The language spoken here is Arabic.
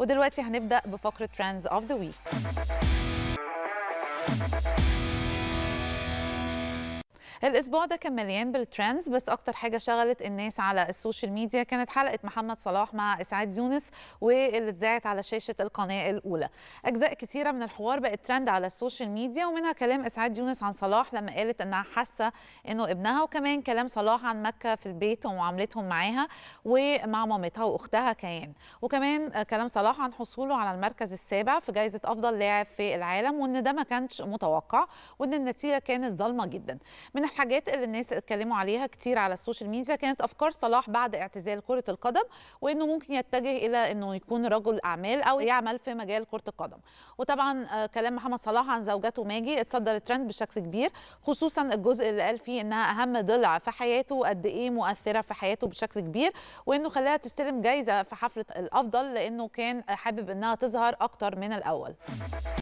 ودلوقتي هنبدا بفقره ترندز اوف ذا ويك الاسبوع ده كان مليان بالترندز بس اكتر حاجه شغلت الناس على السوشيال ميديا كانت حلقه محمد صلاح مع اسعاد يونس واللي اتذاعت على شاشه القناه الاولى اجزاء كثيره من الحوار بقت ترند على السوشيال ميديا ومنها كلام اسعاد يونس عن صلاح لما قالت انها حاسه انه ابنها وكمان كلام صلاح عن مكه في البيت ومعاملتهم معاها ومع مامتها واختها كيان وكمان كلام صلاح عن حصوله على المركز السابع في جائزه افضل لاعب في العالم وان ده ما كانش متوقع وان النتيجه كانت ظالمه جدا من الحاجات اللي الناس اتكلموا عليها كتير على السوشيال ميديا كانت افكار صلاح بعد اعتزال كره القدم وانه ممكن يتجه الى انه يكون رجل اعمال او يعمل في مجال كره القدم وطبعا آه، كلام محمد صلاح عن زوجته ماجي اتصدر الترند بشكل كبير خصوصا الجزء اللي قال فيه انها اهم ضلع في حياته وقد ايه مؤثره في حياته بشكل كبير وانه خلاها تستلم جايزه في حفله الافضل لانه كان حابب انها تظهر اكتر من الاول